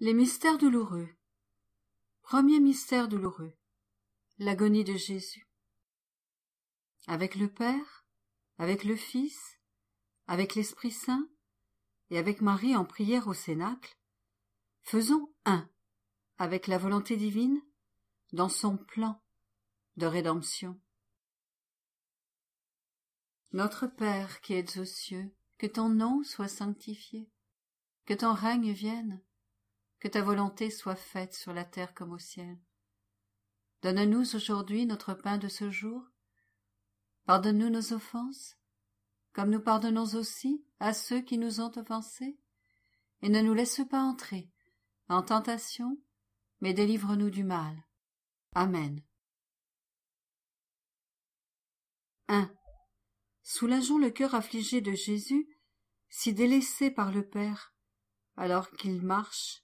Les mystères douloureux. Premier mystère douloureux. L'agonie de Jésus. Avec le Père, avec le Fils, avec l'Esprit Saint et avec Marie en prière au Cénacle, faisons un avec la volonté divine dans son plan de rédemption. Notre Père qui es aux cieux, que ton nom soit sanctifié, que ton règne vienne que ta volonté soit faite sur la terre comme au ciel. Donne-nous aujourd'hui notre pain de ce jour. Pardonne-nous nos offenses, comme nous pardonnons aussi à ceux qui nous ont offensés. Et ne nous laisse pas entrer en tentation, mais délivre-nous du mal. Amen. 1. Soulageons le cœur affligé de Jésus, si délaissé par le Père, alors qu'il marche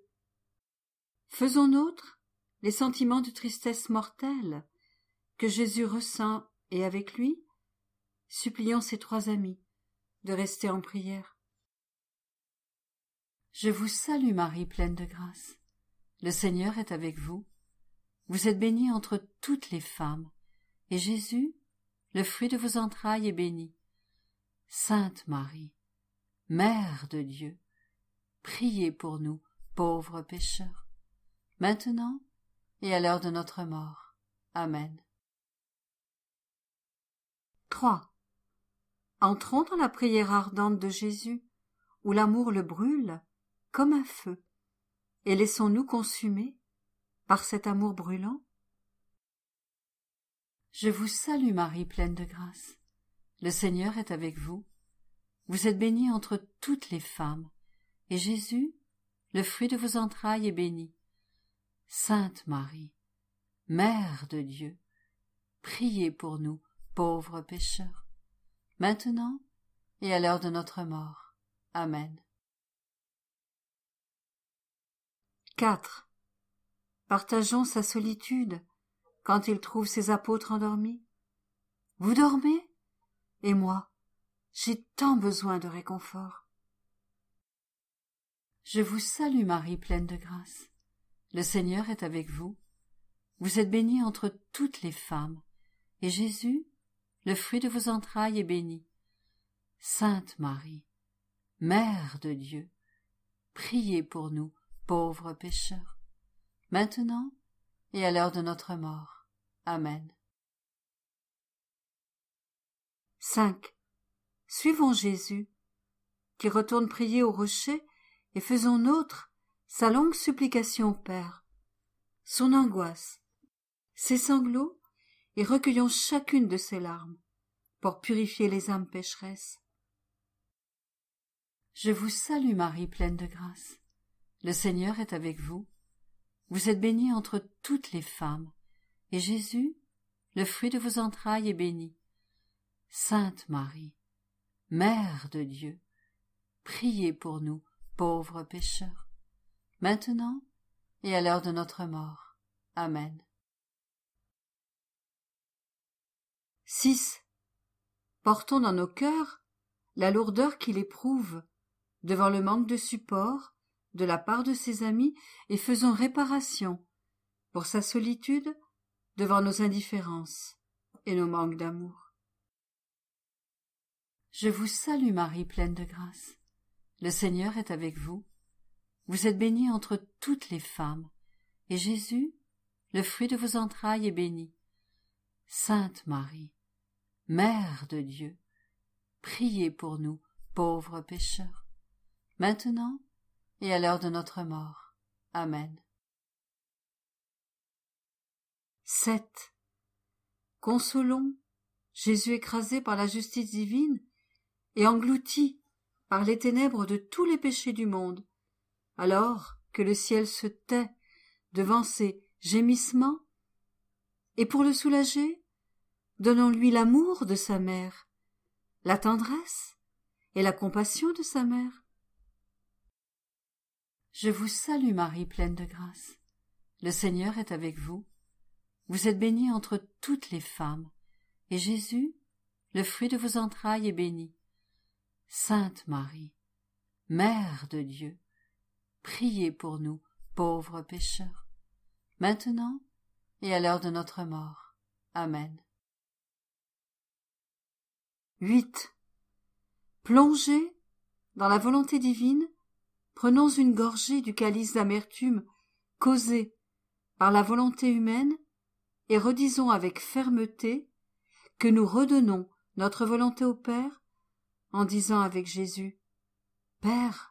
Faisons nôtre les sentiments de tristesse mortelle que Jésus ressent et avec lui, suppliant ses trois amis de rester en prière. Je vous salue Marie pleine de grâce. Le Seigneur est avec vous. Vous êtes bénie entre toutes les femmes, et Jésus, le fruit de vos entrailles, est béni. Sainte Marie, Mère de Dieu, priez pour nous pauvres pécheurs maintenant et à l'heure de notre mort. Amen. 3. Entrons dans la prière ardente de Jésus, où l'amour le brûle comme un feu, et laissons-nous consumer par cet amour brûlant. Je vous salue Marie, pleine de grâce. Le Seigneur est avec vous. Vous êtes bénie entre toutes les femmes, et Jésus, le fruit de vos entrailles, est béni. Sainte Marie, Mère de Dieu, priez pour nous, pauvres pécheurs, maintenant et à l'heure de notre mort. Amen. 4. Partageons sa solitude quand il trouve ses apôtres endormis. Vous dormez Et moi, j'ai tant besoin de réconfort. Je vous salue Marie pleine de grâce. Le Seigneur est avec vous. Vous êtes bénie entre toutes les femmes, et Jésus, le fruit de vos entrailles, est béni. Sainte Marie, Mère de Dieu, priez pour nous, pauvres pécheurs, maintenant et à l'heure de notre mort. Amen. 5. Suivons Jésus, qui retourne prier au rocher, et faisons nôtre sa longue supplication au Père, son angoisse, ses sanglots, et recueillons chacune de ses larmes pour purifier les âmes pécheresses. Je vous salue Marie, pleine de grâce. Le Seigneur est avec vous. Vous êtes bénie entre toutes les femmes, et Jésus, le fruit de vos entrailles, est béni. Sainte Marie, Mère de Dieu, priez pour nous pauvres pécheurs maintenant et à l'heure de notre mort. Amen. 6. Portons dans nos cœurs la lourdeur qu'il éprouve devant le manque de support de la part de ses amis et faisons réparation pour sa solitude devant nos indifférences et nos manques d'amour. Je vous salue Marie pleine de grâce. Le Seigneur est avec vous. Vous êtes bénie entre toutes les femmes, et Jésus, le fruit de vos entrailles, est béni. Sainte Marie, Mère de Dieu, priez pour nous, pauvres pécheurs, maintenant et à l'heure de notre mort. Amen. 7. Consolons Jésus écrasé par la justice divine et englouti par les ténèbres de tous les péchés du monde, alors que le ciel se tait devant ses gémissements et pour le soulager donnons-lui l'amour de sa mère la tendresse et la compassion de sa mère je vous salue marie pleine de grâce le seigneur est avec vous vous êtes bénie entre toutes les femmes et jésus le fruit de vos entrailles est béni sainte marie mère de dieu priez pour nous, pauvres pécheurs, maintenant et à l'heure de notre mort. Amen. 8. Plongés dans la volonté divine, prenons une gorgée du calice d'amertume causé par la volonté humaine et redisons avec fermeté que nous redonnons notre volonté au Père en disant avec Jésus Père,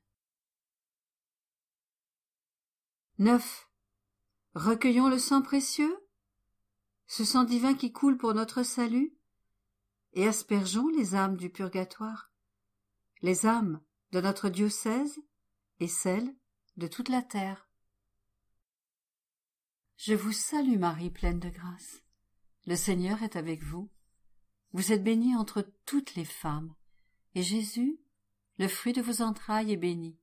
9. Recueillons le sang précieux, ce sang divin qui coule pour notre salut, et aspergeons les âmes du purgatoire, les âmes de notre diocèse et celles de toute la terre. Je vous salue Marie pleine de grâce. Le Seigneur est avec vous. Vous êtes bénie entre toutes les femmes, et Jésus, le fruit de vos entrailles, est béni.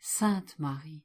Sainte Marie,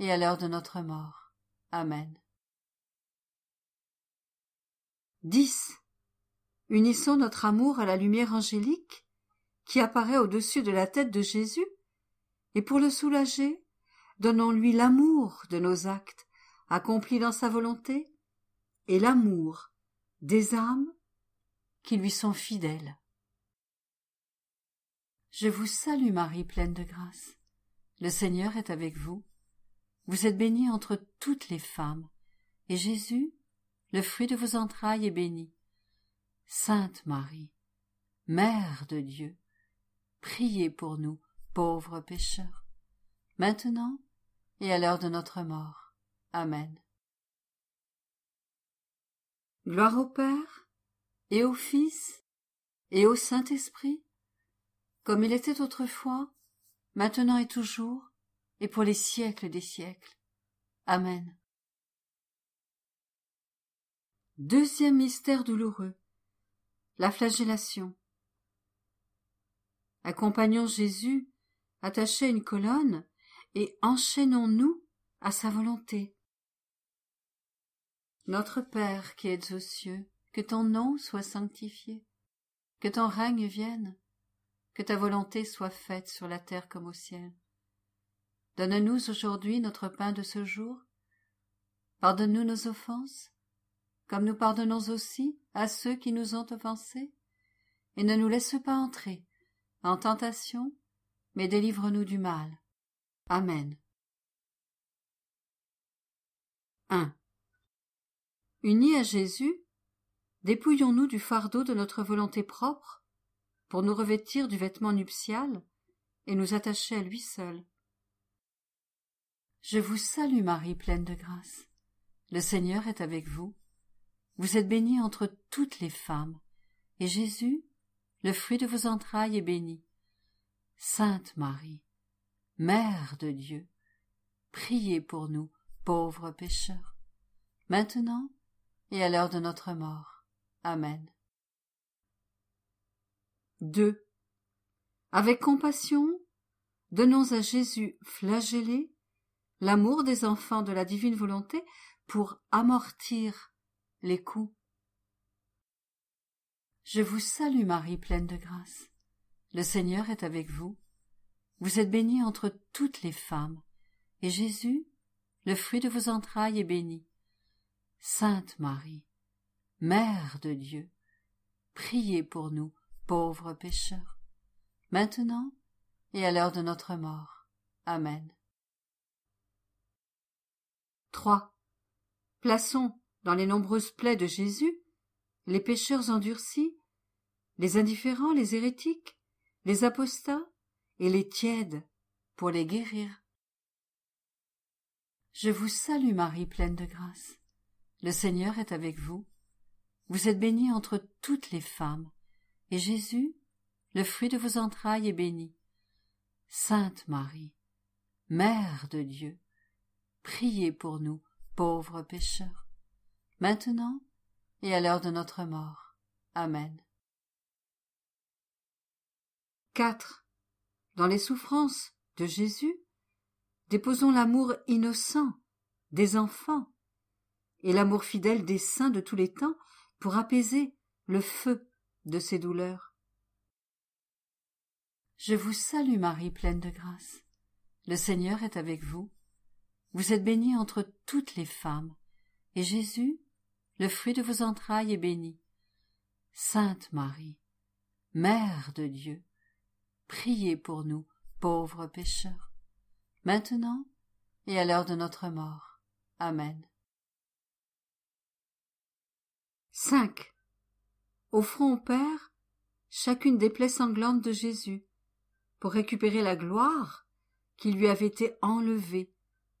et à l'heure de notre mort. Amen. 10. Unissons notre amour à la lumière angélique qui apparaît au-dessus de la tête de Jésus, et pour le soulager, donnons-lui l'amour de nos actes accomplis dans sa volonté et l'amour des âmes qui lui sont fidèles. Je vous salue Marie pleine de grâce. Le Seigneur est avec vous. Vous êtes bénie entre toutes les femmes, et Jésus, le fruit de vos entrailles, est béni. Sainte Marie, Mère de Dieu, priez pour nous, pauvres pécheurs, maintenant et à l'heure de notre mort. Amen. Gloire au Père, et au Fils, et au Saint-Esprit, comme il était autrefois, maintenant et toujours, et pour les siècles des siècles. Amen. Deuxième mystère douloureux. La flagellation. Accompagnons Jésus, attaché une colonne, et enchaînons-nous à sa volonté. Notre Père qui es aux cieux, que ton nom soit sanctifié, que ton règne vienne, que ta volonté soit faite sur la terre comme au ciel. Donne-nous aujourd'hui notre pain de ce jour. Pardonne-nous nos offenses, comme nous pardonnons aussi à ceux qui nous ont offensés. Et ne nous laisse pas entrer en tentation, mais délivre-nous du mal. Amen. Unis à Jésus, dépouillons-nous du fardeau de notre volonté propre pour nous revêtir du vêtement nuptial et nous attacher à lui seul. Je vous salue Marie, pleine de grâce. Le Seigneur est avec vous. Vous êtes bénie entre toutes les femmes, et Jésus, le fruit de vos entrailles, est béni. Sainte Marie, Mère de Dieu, priez pour nous, pauvres pécheurs, maintenant et à l'heure de notre mort. Amen. 2. Avec compassion, donnons à Jésus flagellé l'amour des enfants de la divine volonté pour amortir les coups. Je vous salue Marie pleine de grâce. Le Seigneur est avec vous. Vous êtes bénie entre toutes les femmes, et Jésus, le fruit de vos entrailles, est béni. Sainte Marie, Mère de Dieu, priez pour nous pauvres pécheurs, maintenant et à l'heure de notre mort. Amen. 3. Plaçons, dans les nombreuses plaies de Jésus, les pécheurs endurcis, les indifférents, les hérétiques, les apostats et les tièdes pour les guérir. Je vous salue Marie pleine de grâce. Le Seigneur est avec vous. Vous êtes bénie entre toutes les femmes, et Jésus, le fruit de vos entrailles, est béni. Sainte Marie, Mère de Dieu, priez pour nous, pauvres pécheurs, maintenant et à l'heure de notre mort. Amen. 4. Dans les souffrances de Jésus, déposons l'amour innocent des enfants et l'amour fidèle des saints de tous les temps pour apaiser le feu de ses douleurs. Je vous salue Marie pleine de grâce. Le Seigneur est avec vous. Vous êtes bénie entre toutes les femmes, et Jésus, le fruit de vos entrailles, est béni. Sainte Marie, Mère de Dieu, priez pour nous, pauvres pécheurs, maintenant et à l'heure de notre mort. Amen. 5. Offrons au Père chacune des plaies sanglantes de Jésus, pour récupérer la gloire qui lui avait été enlevée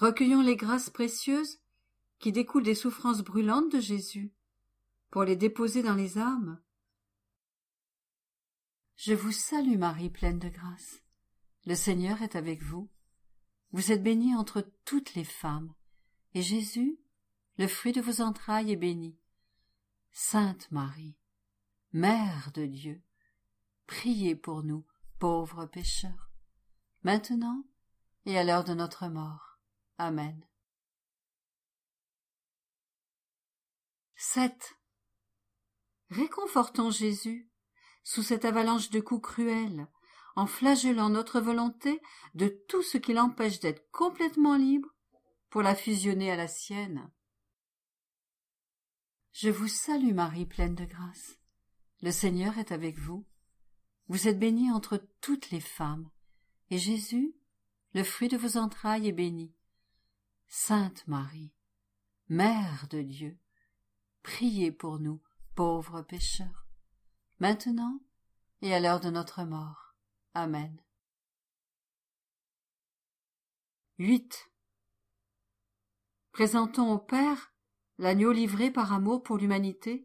Recueillons les grâces précieuses qui découlent des souffrances brûlantes de Jésus pour les déposer dans les âmes. Je vous salue Marie pleine de grâce. Le Seigneur est avec vous. Vous êtes bénie entre toutes les femmes, et Jésus, le fruit de vos entrailles, est béni. Sainte Marie, Mère de Dieu, priez pour nous pauvres pécheurs, maintenant et à l'heure de notre mort. Amen. 7. Réconfortons Jésus sous cette avalanche de coups cruels, en flagellant notre volonté de tout ce qui l'empêche d'être complètement libre pour la fusionner à la sienne. Je vous salue Marie pleine de grâce. Le Seigneur est avec vous. Vous êtes bénie entre toutes les femmes, et Jésus, le fruit de vos entrailles, est béni. Sainte Marie, Mère de Dieu, priez pour nous pauvres pécheurs, maintenant et à l'heure de notre mort. Amen. 8. Présentons au Père l'agneau livré par amour pour l'humanité,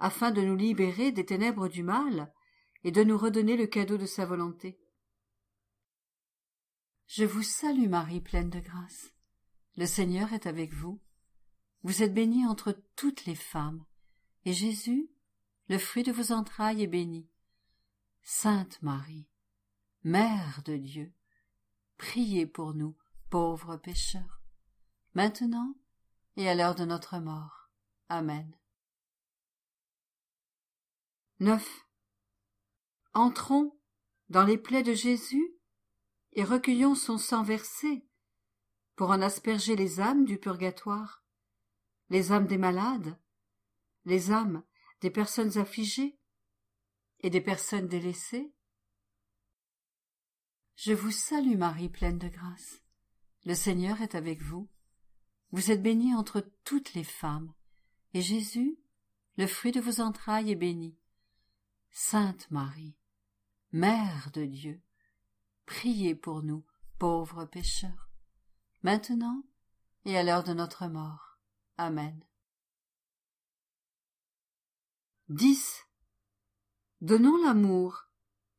afin de nous libérer des ténèbres du mal et de nous redonner le cadeau de sa volonté. Je vous salue Marie pleine de grâce. Le Seigneur est avec vous. Vous êtes bénie entre toutes les femmes, et Jésus, le fruit de vos entrailles, est béni. Sainte Marie, Mère de Dieu, priez pour nous, pauvres pécheurs, maintenant et à l'heure de notre mort. Amen. 9. Entrons dans les plaies de Jésus et recueillons son sang versé pour en asperger les âmes du purgatoire, les âmes des malades, les âmes des personnes affligées et des personnes délaissées. Je vous salue Marie pleine de grâce. Le Seigneur est avec vous. Vous êtes bénie entre toutes les femmes, et Jésus, le fruit de vos entrailles, est béni. Sainte Marie, Mère de Dieu, priez pour nous pauvres pécheurs maintenant et à l'heure de notre mort. Amen. 10. Donnons l'amour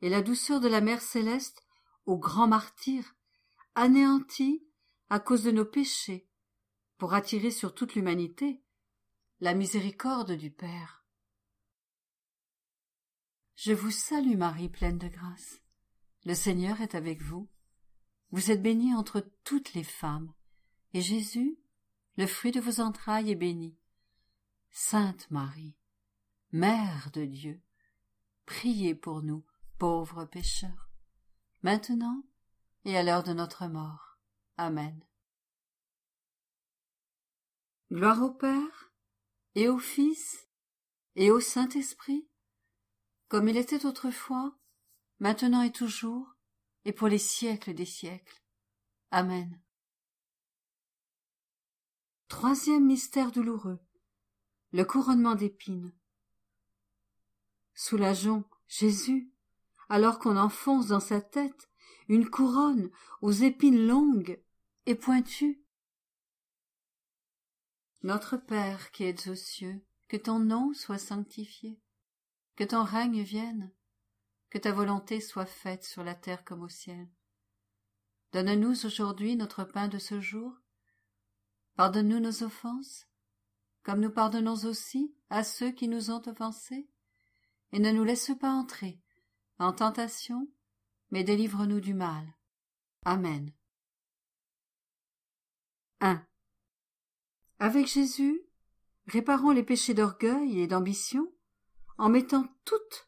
et la douceur de la mère céleste aux grands martyrs, anéantis à cause de nos péchés, pour attirer sur toute l'humanité la miséricorde du Père. Je vous salue Marie pleine de grâce. Le Seigneur est avec vous. Vous êtes bénie entre toutes les femmes, et Jésus, le fruit de vos entrailles, est béni. Sainte Marie, Mère de Dieu, priez pour nous, pauvres pécheurs, maintenant et à l'heure de notre mort. Amen. Gloire au Père, et au Fils, et au Saint-Esprit, comme il était autrefois, maintenant et toujours, et pour les siècles des siècles. Amen. Troisième mystère douloureux. Le couronnement d'épines. Soulageons Jésus, alors qu'on enfonce dans sa tête une couronne aux épines longues et pointues. Notre Père qui es aux cieux, que ton nom soit sanctifié, que ton règne vienne, que ta volonté soit faite sur la terre comme au ciel. Donne-nous aujourd'hui notre pain de ce jour. Pardonne-nous nos offenses, comme nous pardonnons aussi à ceux qui nous ont offensés. Et ne nous laisse pas entrer en tentation, mais délivre-nous du mal. Amen. 1. Avec Jésus, réparons les péchés d'orgueil et d'ambition en mettant toutes,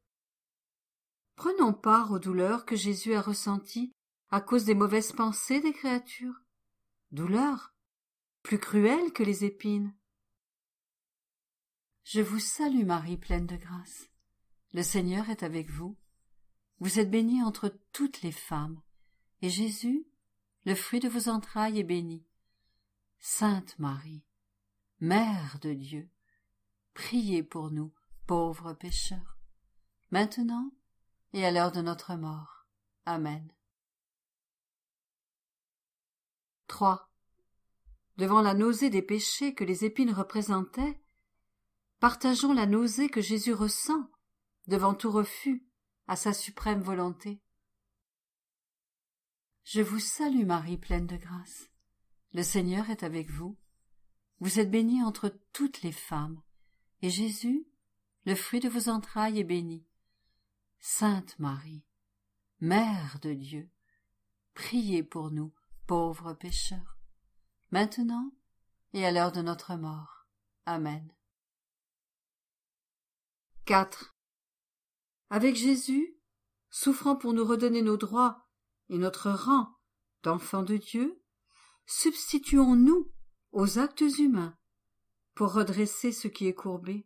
Prenons part aux douleurs que Jésus a ressenties à cause des mauvaises pensées des créatures. Douleurs plus cruelles que les épines. Je vous salue Marie pleine de grâce. Le Seigneur est avec vous. Vous êtes bénie entre toutes les femmes, et Jésus, le fruit de vos entrailles, est béni. Sainte Marie, Mère de Dieu, priez pour nous pauvres pécheurs, maintenant et à l'heure de notre mort. Amen. 3. Devant la nausée des péchés que les épines représentaient, partageons la nausée que Jésus ressent devant tout refus à sa suprême volonté. Je vous salue Marie pleine de grâce. Le Seigneur est avec vous. Vous êtes bénie entre toutes les femmes, et Jésus, le fruit de vos entrailles, est béni. Sainte Marie, Mère de Dieu, priez pour nous pauvres pécheurs, maintenant et à l'heure de notre mort. Amen. 4. Avec Jésus, souffrant pour nous redonner nos droits et notre rang d'enfants de Dieu, substituons-nous aux actes humains pour redresser ce qui est courbé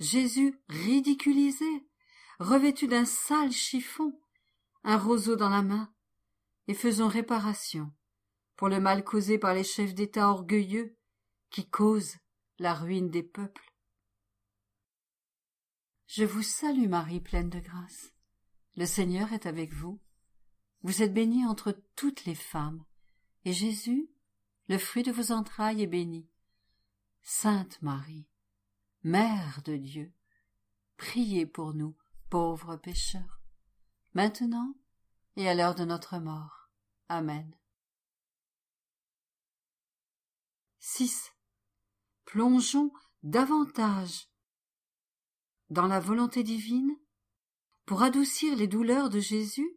Jésus ridiculisé, revêtu d'un sale chiffon, un roseau dans la main, et faisons réparation pour le mal causé par les chefs d'État orgueilleux qui causent la ruine des peuples. Je vous salue Marie pleine de grâce. Le Seigneur est avec vous. Vous êtes bénie entre toutes les femmes, et Jésus, le fruit de vos entrailles, est béni. Sainte Marie, Mère de Dieu, priez pour nous, pauvres pécheurs, maintenant et à l'heure de notre mort. Amen. 6. Plongeons davantage dans la volonté divine pour adoucir les douleurs de Jésus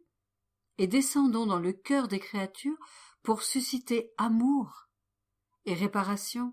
et descendons dans le cœur des créatures pour susciter amour et réparation.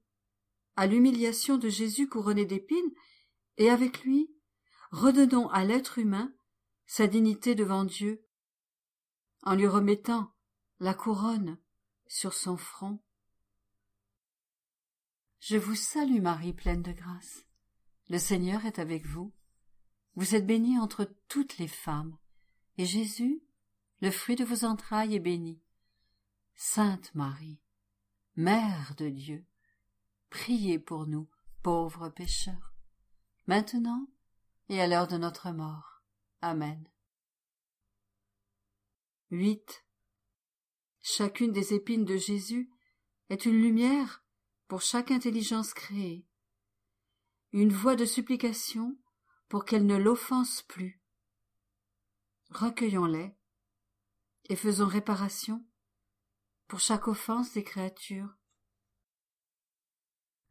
à l'humiliation de Jésus couronné d'épines, et avec lui, redonnons à l'être humain sa dignité devant Dieu, en lui remettant la couronne sur son front. Je vous salue Marie pleine de grâce. Le Seigneur est avec vous. Vous êtes bénie entre toutes les femmes, et Jésus, le fruit de vos entrailles, est béni. Sainte Marie, Mère de Dieu, Priez pour nous, pauvres pécheurs, maintenant et à l'heure de notre mort. Amen. 8. Chacune des épines de Jésus est une lumière pour chaque intelligence créée, une voix de supplication pour qu'elle ne l'offense plus. Recueillons-les et faisons réparation pour chaque offense des créatures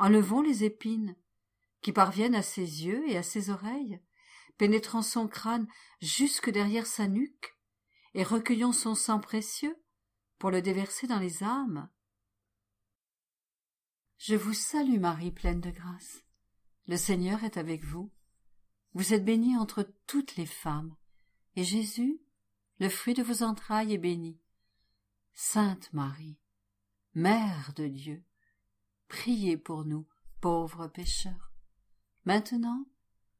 enlevons les épines qui parviennent à ses yeux et à ses oreilles, pénétrant son crâne jusque derrière sa nuque, et recueillons son sang précieux pour le déverser dans les âmes. Je vous salue Marie pleine de grâce. Le Seigneur est avec vous. Vous êtes bénie entre toutes les femmes, et Jésus, le fruit de vos entrailles, est béni. Sainte Marie, Mère de Dieu, Priez pour nous, pauvres pécheurs, maintenant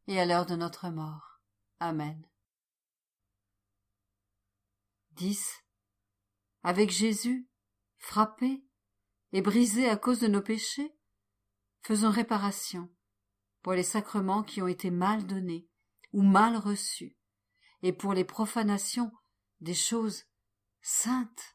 et à l'heure de notre mort. Amen. 10. Avec Jésus, frappé et brisé à cause de nos péchés, faisons réparation pour les sacrements qui ont été mal donnés ou mal reçus, et pour les profanations des choses saintes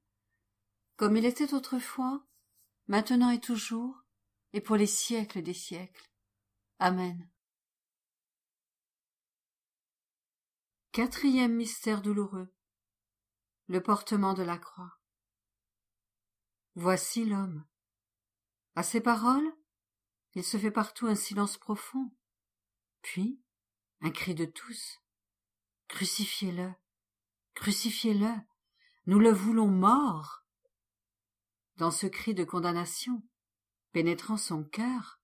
comme il était autrefois, maintenant et toujours, et pour les siècles des siècles. Amen. Quatrième mystère douloureux. Le portement de la croix. Voici l'homme. À ces paroles, il se fait partout un silence profond. Puis, un cri de tous. Crucifiez-le. Crucifiez-le. Nous le voulons mort dans ce cri de condamnation, pénétrant son cœur,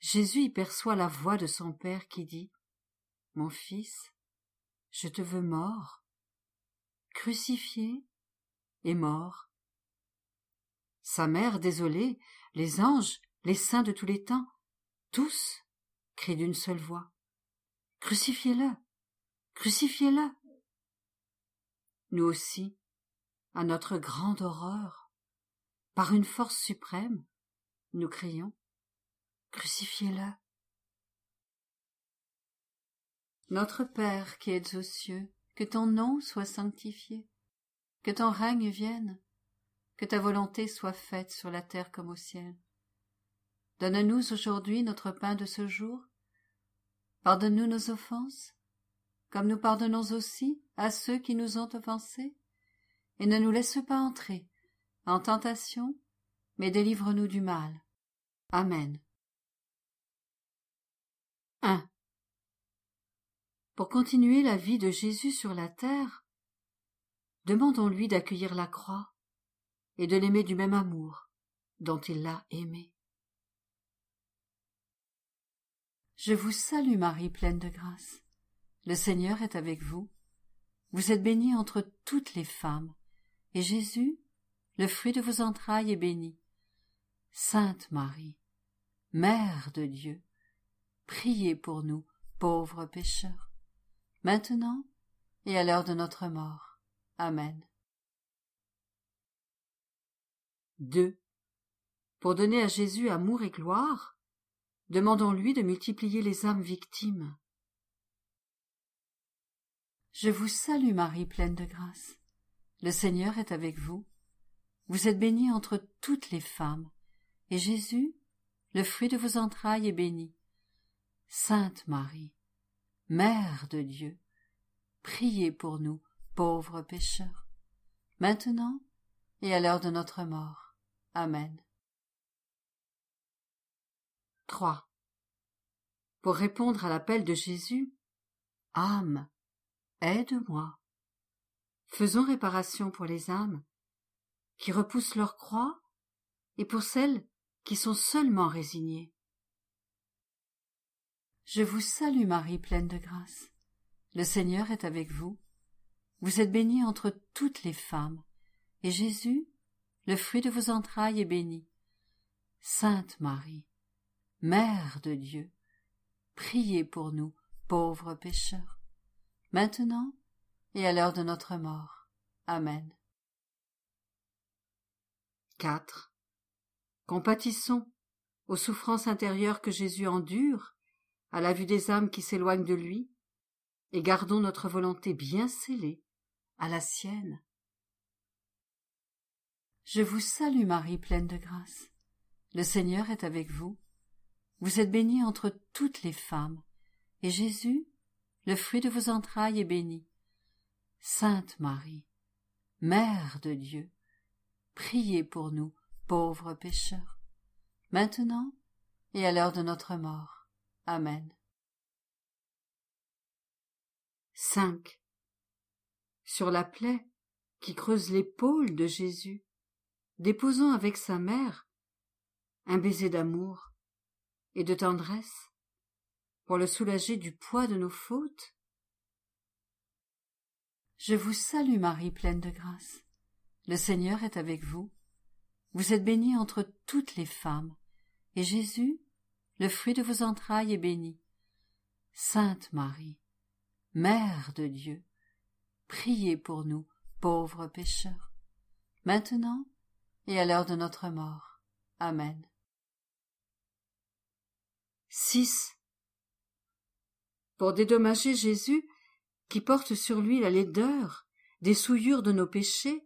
Jésus y perçoit la voix de son Père qui dit Mon fils, je te veux mort, crucifié et mort. Sa mère, désolée, les anges, les saints de tous les temps, tous crient d'une seule voix Crucifiez-le, crucifiez-le. Nous aussi, à notre grande horreur, par une force suprême, nous crions crucifiez la Notre Père qui es aux cieux, que ton nom soit sanctifié, que ton règne vienne, que ta volonté soit faite sur la terre comme au ciel. Donne-nous aujourd'hui notre pain de ce jour. Pardonne-nous nos offenses, comme nous pardonnons aussi à ceux qui nous ont offensés, et ne nous laisse pas entrer en tentation, mais délivre-nous du mal. Amen. 1. Pour continuer la vie de Jésus sur la terre, demandons-lui d'accueillir la croix et de l'aimer du même amour dont il l'a aimé. Je vous salue Marie pleine de grâce. Le Seigneur est avec vous. Vous êtes bénie entre toutes les femmes, et Jésus, le fruit de vos entrailles est béni. Sainte Marie, Mère de Dieu, priez pour nous, pauvres pécheurs, maintenant et à l'heure de notre mort. Amen. 2. Pour donner à Jésus amour et gloire, demandons-lui de multiplier les âmes victimes. Je vous salue Marie pleine de grâce. Le Seigneur est avec vous. Vous êtes bénie entre toutes les femmes, et Jésus, le fruit de vos entrailles, est béni. Sainte Marie, Mère de Dieu, priez pour nous, pauvres pécheurs, maintenant et à l'heure de notre mort. Amen. 3. Pour répondre à l'appel de Jésus, Âme, aide-moi. Faisons réparation pour les âmes qui repoussent leur croix, et pour celles qui sont seulement résignées. Je vous salue Marie pleine de grâce. Le Seigneur est avec vous. Vous êtes bénie entre toutes les femmes, et Jésus, le fruit de vos entrailles, est béni. Sainte Marie, Mère de Dieu, priez pour nous pauvres pécheurs, maintenant et à l'heure de notre mort. Amen. 4. Compatissons aux souffrances intérieures que Jésus endure, à la vue des âmes qui s'éloignent de lui, et gardons notre volonté bien scellée à la sienne. Je vous salue Marie pleine de grâce. Le Seigneur est avec vous. Vous êtes bénie entre toutes les femmes, et Jésus, le fruit de vos entrailles, est béni. Sainte Marie, Mère de Dieu, Priez pour nous, pauvres pécheurs, maintenant et à l'heure de notre mort. Amen. 5. Sur la plaie qui creuse l'épaule de Jésus, déposons avec sa mère un baiser d'amour et de tendresse pour le soulager du poids de nos fautes. Je vous salue Marie pleine de grâce. Le Seigneur est avec vous. Vous êtes bénie entre toutes les femmes, et Jésus, le fruit de vos entrailles, est béni. Sainte Marie, Mère de Dieu, priez pour nous, pauvres pécheurs, maintenant et à l'heure de notre mort. Amen. 6. Pour dédommager Jésus, qui porte sur lui la laideur des souillures de nos péchés,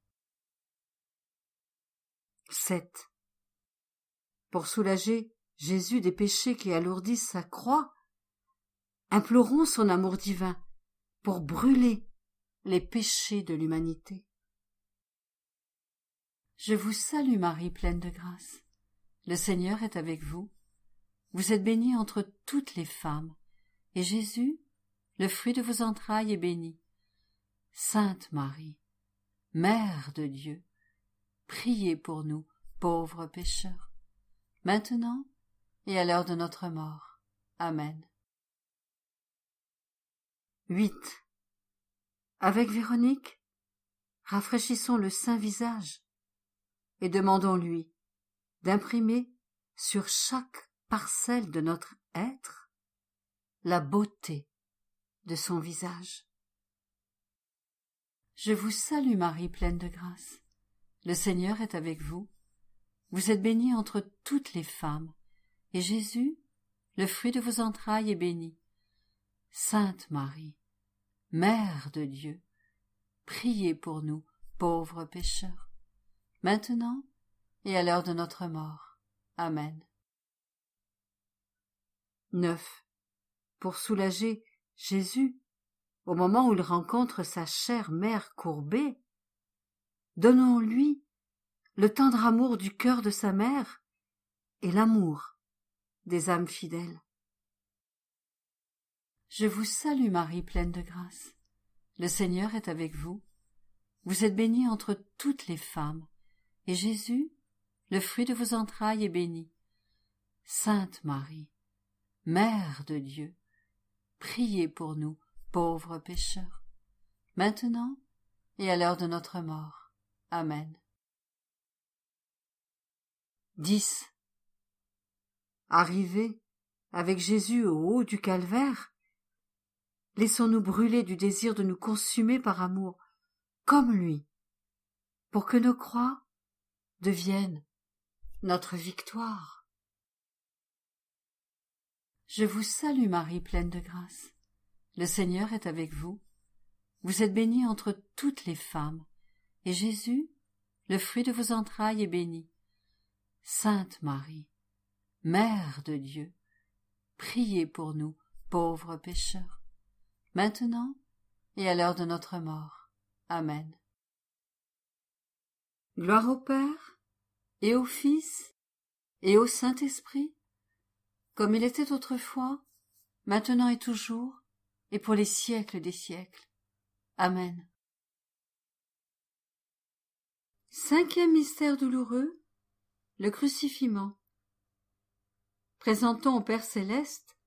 Pour soulager Jésus des péchés qui alourdissent sa croix, implorons son amour divin pour brûler les péchés de l'humanité. Je vous salue Marie pleine de grâce. Le Seigneur est avec vous. Vous êtes bénie entre toutes les femmes, et Jésus, le fruit de vos entrailles, est béni. Sainte Marie, Mère de Dieu, priez pour nous, pauvres pécheurs, maintenant et à l'heure de notre mort. Amen. 8. Avec Véronique, rafraîchissons le saint visage et demandons-lui d'imprimer sur chaque parcelle de notre être la beauté de son visage. Je vous salue Marie pleine de grâce. Le Seigneur est avec vous. Vous êtes bénie entre toutes les femmes, et Jésus, le fruit de vos entrailles, est béni. Sainte Marie, Mère de Dieu, priez pour nous, pauvres pécheurs, maintenant et à l'heure de notre mort. Amen. 9. Pour soulager Jésus, au moment où il rencontre sa chère mère courbée, Donnons-lui le tendre amour du cœur de sa mère et l'amour des âmes fidèles. Je vous salue Marie pleine de grâce. Le Seigneur est avec vous. Vous êtes bénie entre toutes les femmes, et Jésus, le fruit de vos entrailles, est béni. Sainte Marie, Mère de Dieu, priez pour nous pauvres pécheurs, maintenant et à l'heure de notre mort. Amen. 10. Arrivés avec Jésus au haut du calvaire, laissons-nous brûler du désir de nous consumer par amour, comme lui, pour que nos croix deviennent notre victoire. Je vous salue Marie pleine de grâce. Le Seigneur est avec vous. Vous êtes bénie entre toutes les femmes et Jésus, le fruit de vos entrailles, est béni. Sainte Marie, Mère de Dieu, priez pour nous, pauvres pécheurs, maintenant et à l'heure de notre mort. Amen. Gloire au Père, et au Fils, et au Saint-Esprit, comme il était autrefois, maintenant et toujours, et pour les siècles des siècles. Amen. Cinquième mystère douloureux, le crucifiement. Présentons au Père céleste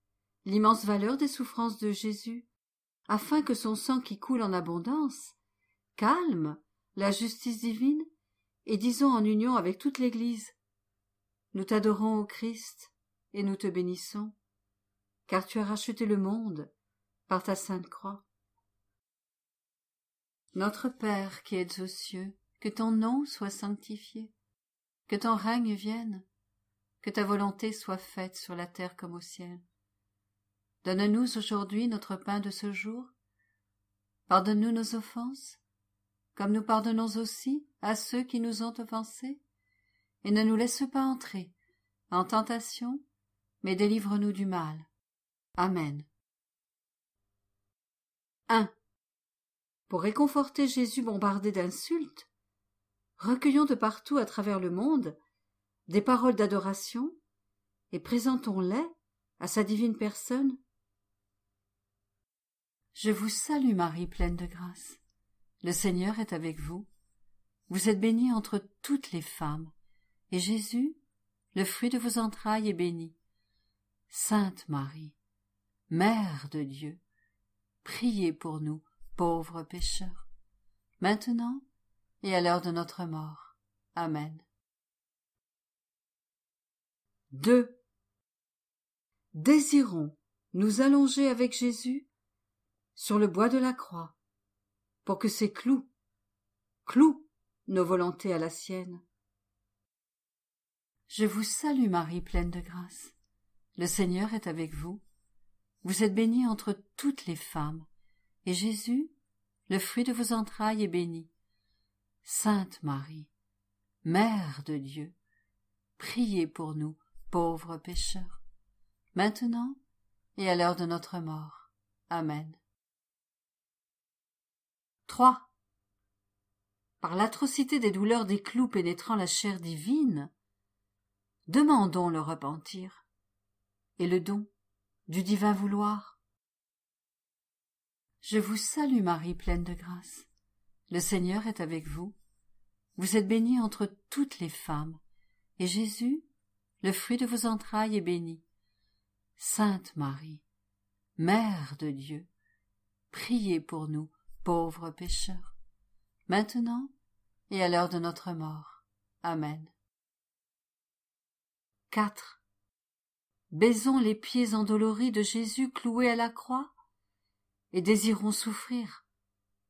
l'immense valeur des souffrances de Jésus, afin que son sang qui coule en abondance calme la justice divine et disons en union avec toute l'Église. Nous t'adorons au Christ et nous te bénissons, car tu as racheté le monde par ta sainte croix. Notre Père qui es aux cieux, que ton nom soit sanctifié, que ton règne vienne, que ta volonté soit faite sur la terre comme au ciel. Donne-nous aujourd'hui notre pain de ce jour. Pardonne-nous nos offenses, comme nous pardonnons aussi à ceux qui nous ont offensés, et ne nous laisse pas entrer en tentation, mais délivre-nous du mal. Amen. 1. Pour réconforter Jésus bombardé d'insultes, recueillons de partout à travers le monde des paroles d'adoration et présentons-les à sa divine personne. Je vous salue Marie pleine de grâce. Le Seigneur est avec vous. Vous êtes bénie entre toutes les femmes, et Jésus, le fruit de vos entrailles, est béni. Sainte Marie, Mère de Dieu, priez pour nous pauvres pécheurs, maintenant et à l'heure de notre mort. Amen. 2. Désirons nous allonger avec Jésus sur le bois de la croix, pour que ses clous clouent nos volontés à la sienne. Je vous salue Marie pleine de grâce. Le Seigneur est avec vous. Vous êtes bénie entre toutes les femmes, et Jésus, le fruit de vos entrailles, est béni. Sainte Marie, Mère de Dieu, priez pour nous pauvres pécheurs, maintenant et à l'heure de notre mort. Amen. 3. Par l'atrocité des douleurs des clous pénétrant la chair divine, demandons le repentir et le don du divin vouloir. Je vous salue Marie pleine de grâce. Le Seigneur est avec vous. Vous êtes bénie entre toutes les femmes, et Jésus, le fruit de vos entrailles, est béni. Sainte Marie, Mère de Dieu, priez pour nous, pauvres pécheurs, maintenant et à l'heure de notre mort. Amen. 4. Baisons les pieds endoloris de Jésus cloué à la croix, et désirons souffrir,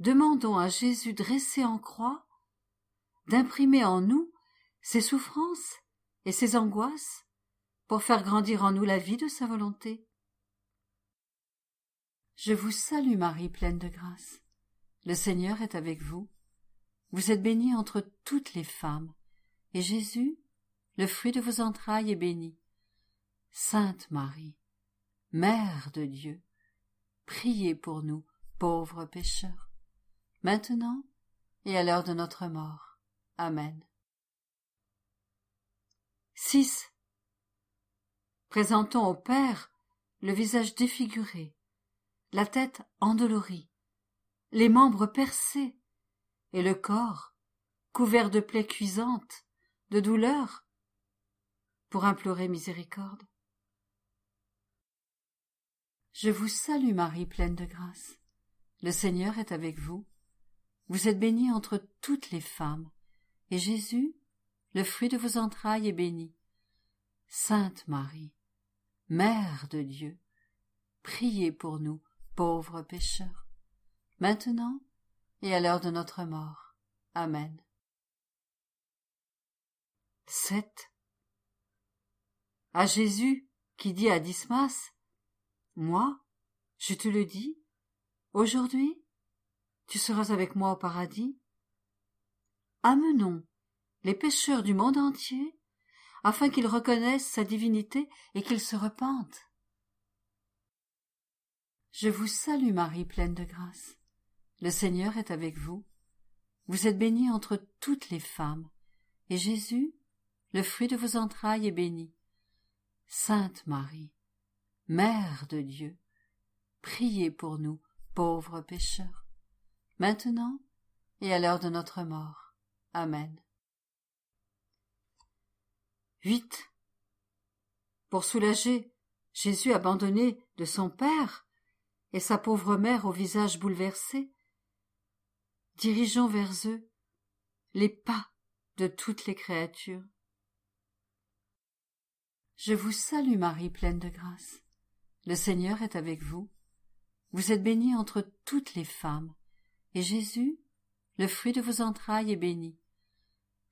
demandons à Jésus dressé en croix d'imprimer en nous ses souffrances et ses angoisses pour faire grandir en nous la vie de sa volonté. Je vous salue Marie pleine de grâce. Le Seigneur est avec vous. Vous êtes bénie entre toutes les femmes, et Jésus, le fruit de vos entrailles, est béni. Sainte Marie, Mère de Dieu, priez pour nous pauvres pécheurs maintenant et à l'heure de notre mort. Amen. 6. Présentons au Père le visage défiguré, la tête endolorie, les membres percés et le corps couvert de plaies cuisantes, de douleurs, pour implorer miséricorde. Je vous salue Marie pleine de grâce. Le Seigneur est avec vous. Vous êtes bénie entre toutes les femmes, et Jésus, le fruit de vos entrailles, est béni. Sainte Marie, Mère de Dieu, priez pour nous, pauvres pécheurs, maintenant et à l'heure de notre mort. Amen. 7. À Jésus, qui dit à Dismas, Moi, je te le dis, aujourd'hui, tu seras avec moi au paradis Amenons les pécheurs du monde entier afin qu'ils reconnaissent sa divinité et qu'ils se repentent. Je vous salue Marie pleine de grâce. Le Seigneur est avec vous. Vous êtes bénie entre toutes les femmes, et Jésus, le fruit de vos entrailles, est béni. Sainte Marie, Mère de Dieu, priez pour nous pauvres pécheurs maintenant et à l'heure de notre mort. Amen. 8. Pour soulager Jésus abandonné de son Père et sa pauvre mère au visage bouleversé, dirigeons vers eux les pas de toutes les créatures. Je vous salue Marie pleine de grâce. Le Seigneur est avec vous. Vous êtes bénie entre toutes les femmes et Jésus, le fruit de vos entrailles, est béni.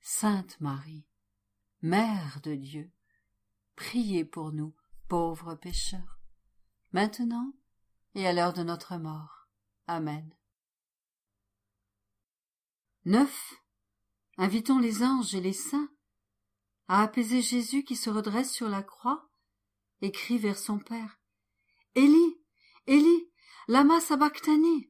Sainte Marie, Mère de Dieu, priez pour nous, pauvres pécheurs, maintenant et à l'heure de notre mort. Amen. Neuf, Invitons les anges et les saints à apaiser Jésus qui se redresse sur la croix et crie vers son Père. Élie, Élie, lama sabachthani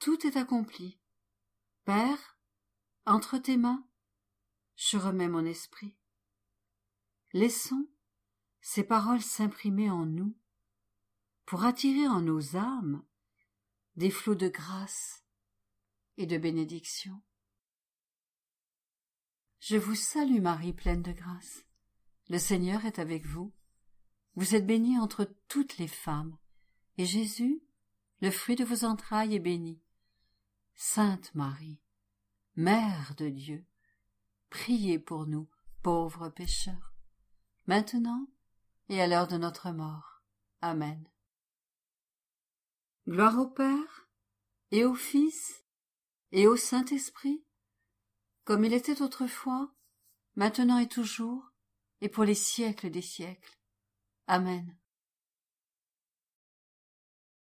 tout est accompli. Père, entre tes mains, je remets mon esprit. Laissons ces paroles s'imprimer en nous pour attirer en nos âmes des flots de grâce et de bénédiction. Je vous salue Marie pleine de grâce. Le Seigneur est avec vous. Vous êtes bénie entre toutes les femmes, et Jésus, le fruit de vos entrailles, est béni. Sainte Marie, Mère de Dieu, priez pour nous pauvres pécheurs, maintenant et à l'heure de notre mort. Amen. Gloire au Père, et au Fils, et au Saint-Esprit, comme il était autrefois, maintenant et toujours, et pour les siècles des siècles. Amen.